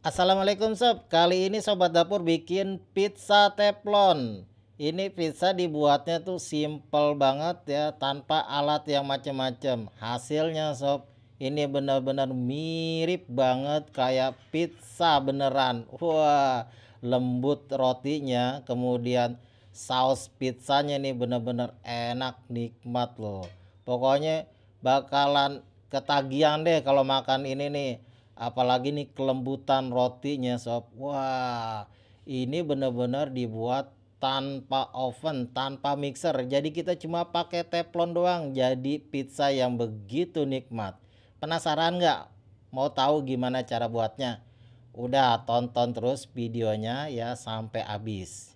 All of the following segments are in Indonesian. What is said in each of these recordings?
Assalamualaikum sob, kali ini sobat dapur bikin pizza teflon. Ini pizza dibuatnya tuh simple banget ya, tanpa alat yang macem-macem. Hasilnya sob, ini benar-benar mirip banget kayak pizza beneran. Wah, lembut rotinya, kemudian saus pizzanya nih benar-benar enak, nikmat loh. Pokoknya bakalan ketagihan deh kalau makan ini nih apalagi nih kelembutan rotinya sob wah ini benar-benar dibuat tanpa oven, tanpa mixer. Jadi kita cuma pakai teflon doang jadi pizza yang begitu nikmat. Penasaran nggak? Mau tahu gimana cara buatnya? Udah tonton terus videonya ya sampai habis.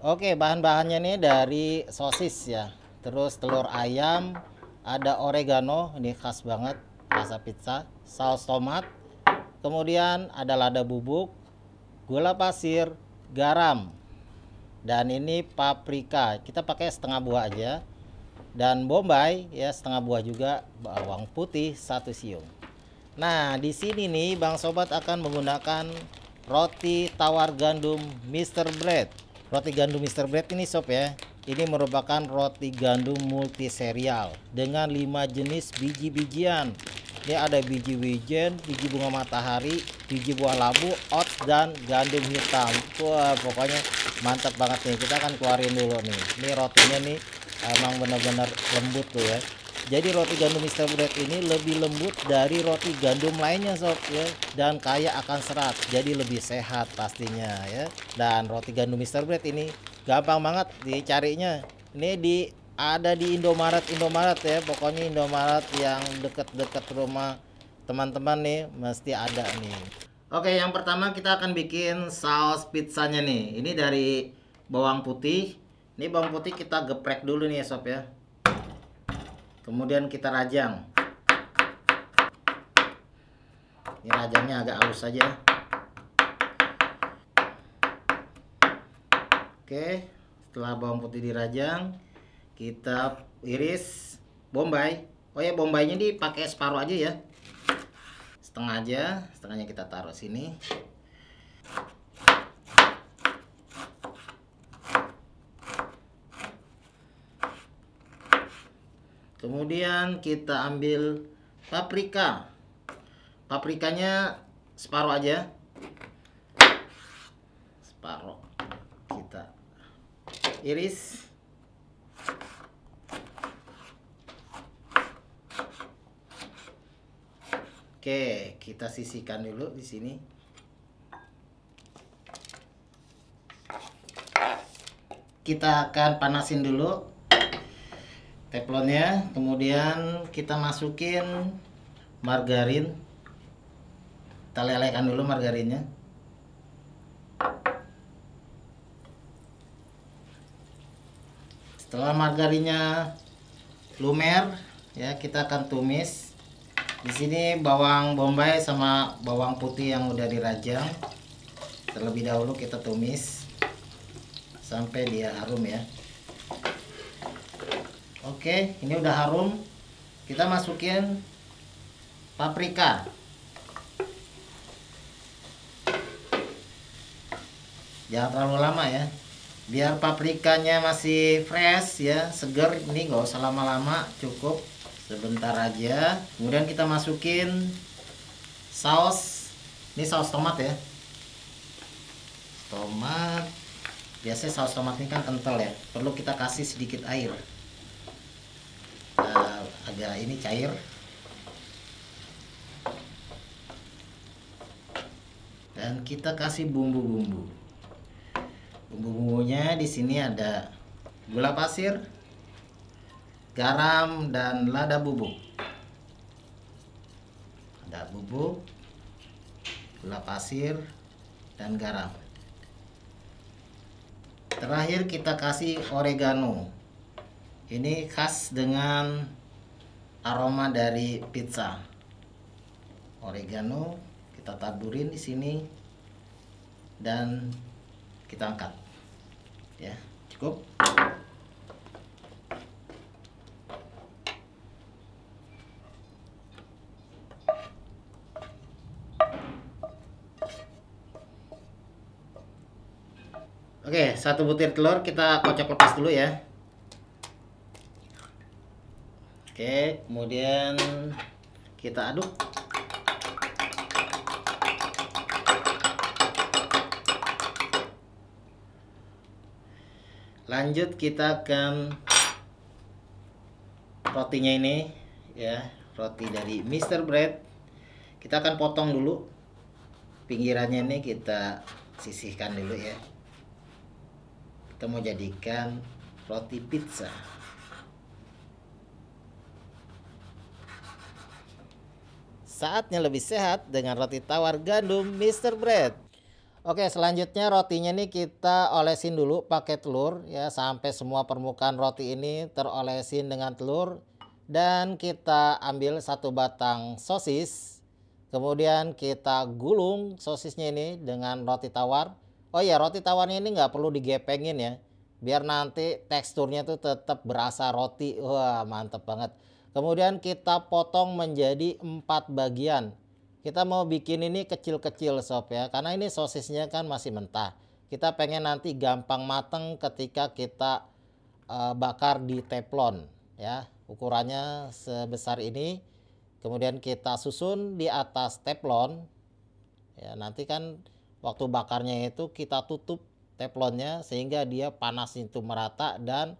Oke, bahan-bahannya ini dari sosis ya. Terus telur ayam, ada oregano, ini khas banget rasa pizza, saus tomat, kemudian ada lada bubuk, gula pasir, garam. Dan ini paprika. Kita pakai setengah buah aja. Dan bombay ya setengah buah juga, bawang putih satu siung. Nah, di sini nih Bang Sobat akan menggunakan roti tawar gandum Mr. Bread Roti gandum Mr. Bread ini sob ya. Ini merupakan roti gandum multi serial dengan 5 jenis biji-bijian. Ini ada biji wijen, biji bunga matahari, biji buah labu, oats dan gandum hitam. Wah, pokoknya mantap banget nih. Kita akan keluarin dulu nih. Ini rotinya nih emang benar benar lembut tuh ya. Jadi roti gandum Mr. Bread ini lebih lembut dari roti gandum lainnya sob ya dan kaya akan serat. Jadi lebih sehat pastinya ya. Dan roti gandum Mr. Bread ini gampang banget dicarinya. Ini di ada di Indomaret Indomaret ya. Pokoknya Indomaret yang dekat-dekat rumah teman-teman nih mesti ada nih. Oke, yang pertama kita akan bikin saus pizzanya nih. Ini dari bawang putih. Ini bawang putih kita geprek dulu nih ya, sob ya kemudian kita rajang ini rajangnya agak halus saja oke setelah bawang putih dirajang kita iris bombay oh ya bombaynya dipakai separuh aja ya setengah aja setengahnya kita taruh sini kemudian kita ambil paprika paprikanya separuh aja separuh kita iris Oke, kita sisihkan dulu di sini. Kita akan panasin dulu teflonnya kemudian kita masukin margarin kita lelekan dulu margarinnya setelah margarinnya lumer ya kita akan tumis di sini bawang bombay sama bawang putih yang udah dirajang terlebih dahulu kita tumis sampai dia harum ya Oke, ini udah harum. Kita masukin paprika. Jangan terlalu lama ya. Biar paprikanya masih fresh ya, seger. Ini nggak usah lama-lama, cukup sebentar aja. Kemudian kita masukin saus. Ini saus tomat ya. Tomat. Biasanya saus tomat ini kan kental ya. Perlu kita kasih sedikit air aja ini cair dan kita kasih bumbu-bumbu bumbu-bumbunya di sini ada gula pasir garam dan lada bubuk ada bubuk gula pasir dan garam terakhir kita kasih oregano ini khas dengan aroma dari pizza oregano kita taburin di sini dan kita angkat ya cukup Oke, satu butir telur kita kocok lepas dulu ya. Oke, kemudian kita aduk. Lanjut kita akan rotinya ini ya, roti dari Mr. Bread. Kita akan potong dulu. Pinggirannya ini kita sisihkan dulu ya. Kita mau jadikan roti pizza. Saatnya lebih sehat dengan roti tawar gandum Mr. Bread. Oke, selanjutnya rotinya nih kita olesin dulu pakai telur ya sampai semua permukaan roti ini terolesin dengan telur dan kita ambil satu batang sosis. Kemudian kita gulung sosisnya ini dengan roti tawar. Oh ya, roti tawarnya ini nggak perlu digepengin ya biar nanti teksturnya tuh tetap berasa roti wah mantep banget kemudian kita potong menjadi empat bagian kita mau bikin ini kecil-kecil sob ya karena ini sosisnya kan masih mentah kita pengen nanti gampang mateng ketika kita uh, bakar di teflon ya ukurannya sebesar ini kemudian kita susun di atas teflon ya nanti kan waktu bakarnya itu kita tutup teflonnya sehingga dia panas itu merata dan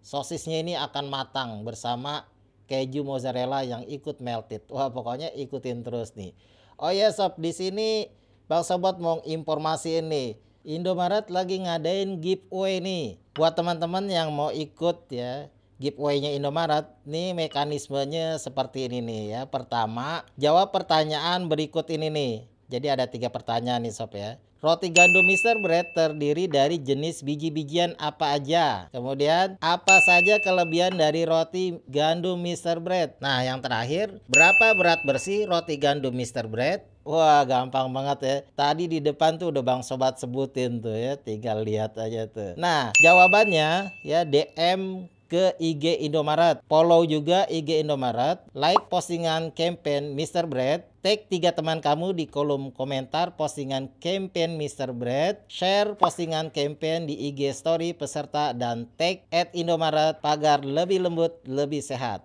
sosisnya ini akan matang bersama keju mozzarella yang ikut melted. Wah, pokoknya ikutin terus nih. Oh ya sob, di sini Bang Sobat mau informasi ini. Indomaret lagi ngadain giveaway nih buat teman-teman yang mau ikut ya giveaway-nya Indomaret nih mekanismenya seperti ini nih ya pertama jawab pertanyaan berikut ini nih jadi ada tiga pertanyaan nih Sob ya. Roti gandum Mister Bread terdiri dari jenis biji-bijian apa aja? Kemudian, apa saja kelebihan dari roti gandum Mister Bread? Nah, yang terakhir, berapa berat bersih roti gandum Mister Bread? Wah, gampang banget ya. Tadi di depan tuh udah Bang Sobat sebutin tuh ya, tinggal lihat aja tuh. Nah, jawabannya ya DM ke IG Indomaret. Follow juga IG Indomaret, like postingan campaign Mr. Bread, tag tiga teman kamu di kolom komentar postingan campaign Mr. Bread, share postingan campaign di IG story peserta dan tag at Indomaret pagar lebih lembut, lebih sehat.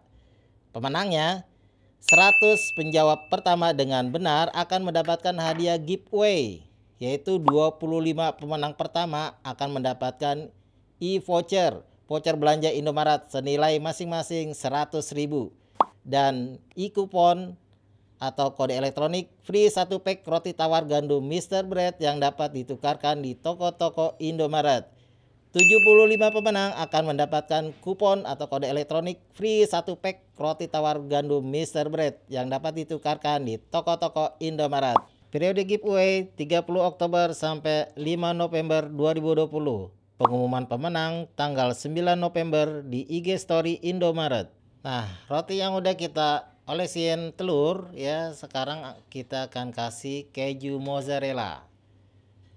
Pemenangnya 100 penjawab pertama dengan benar akan mendapatkan hadiah giveaway yaitu 25 pemenang pertama akan mendapatkan e-voucher voucher belanja Indomaret senilai masing-masing 100.000 dan e-kupon atau kode elektronik free satu pack roti tawar gandum Mr. Bread yang dapat ditukarkan di toko-toko Indomaret. 75 pemenang akan mendapatkan kupon atau kode elektronik free satu pack roti tawar gandum Mr. Bread yang dapat ditukarkan di toko-toko Indomaret. Periode giveaway 30 Oktober sampai 5 November 2020. Pengumuman pemenang tanggal 9 November di IG Story Indomaret. Nah, roti yang udah kita olesin telur ya, sekarang kita akan kasih keju mozzarella.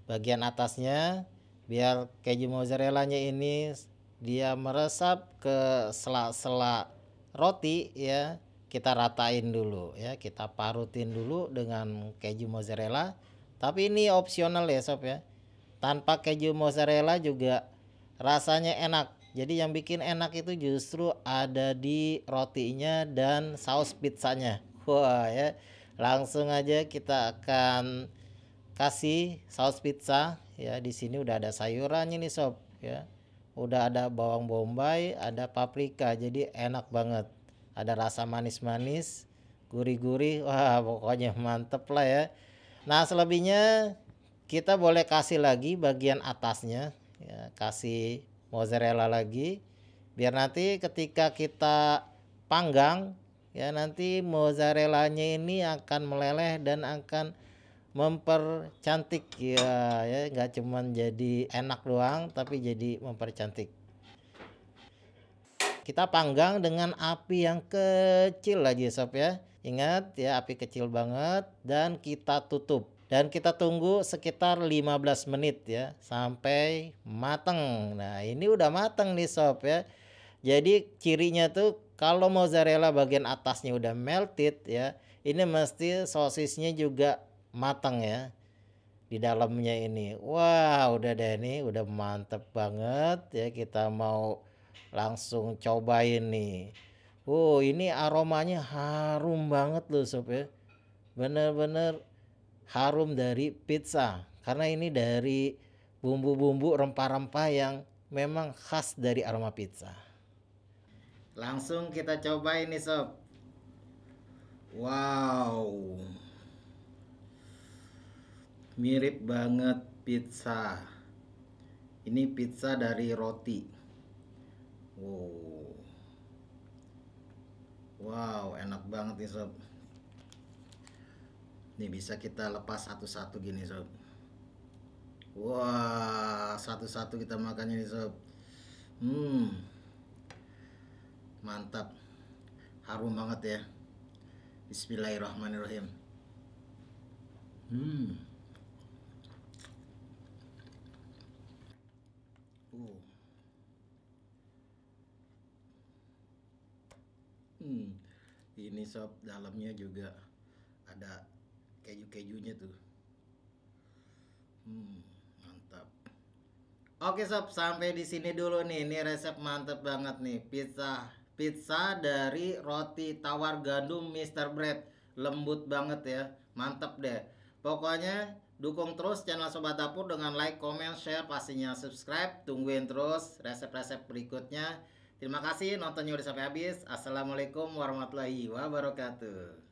Bagian atasnya biar keju mozzarellanya ini dia meresap ke sela-sela roti ya. Kita ratain dulu ya, kita parutin dulu dengan keju mozzarella. Tapi ini opsional ya sob ya tanpa keju mozzarella juga rasanya enak. Jadi yang bikin enak itu justru ada di rotinya dan saus pizzanya. Wah ya, langsung aja kita akan kasih saus pizza ya. Di sini udah ada sayurannya nih sob ya. Udah ada bawang bombay, ada paprika. Jadi enak banget. Ada rasa manis-manis, gurih-gurih. Wah, pokoknya mantep lah ya. Nah, selebihnya kita boleh kasih lagi bagian atasnya ya, kasih mozzarella lagi biar nanti ketika kita panggang ya nanti mozzarellanya ini akan meleleh dan akan mempercantik ya ya nggak cuman jadi enak doang tapi jadi mempercantik kita panggang dengan api yang kecil aja sob ya ingat ya api kecil banget dan kita tutup dan kita tunggu sekitar 15 menit ya sampai mateng. Nah, ini udah mateng nih sob ya. Jadi cirinya tuh kalau mozzarella bagian atasnya udah melted ya, ini mesti sosisnya juga mateng ya di dalamnya ini. Wah, udah deh ini udah mantep banget ya kita mau langsung cobain nih. Oh, ini aromanya harum banget loh sob ya. Bener-bener harum dari pizza karena ini dari bumbu-bumbu rempah-rempah yang memang khas dari aroma pizza. Langsung kita coba ini sob. Wow. Mirip banget pizza. Ini pizza dari roti. Wow. Wow, enak banget nih sob. Ini bisa kita lepas satu-satu gini sob. Wah, satu-satu kita makannya nih sob. Hmm. Mantap. Harum banget ya. Bismillahirrahmanirrahim. Hmm. Uh. Hmm. Ini sob dalamnya juga ada keju-kejunya tuh hmm, mantap Oke sob, sampai di sini dulu nih. Ini resep mantep banget nih. Pizza pizza dari roti tawar gandum Mister Bread. Lembut banget ya. mantap deh. Pokoknya dukung terus channel Sobat Dapur dengan like, comment, share, pastinya subscribe. Tungguin terus resep-resep berikutnya. Terima kasih nontonnya udah sampai habis. Assalamualaikum warahmatullahi wabarakatuh.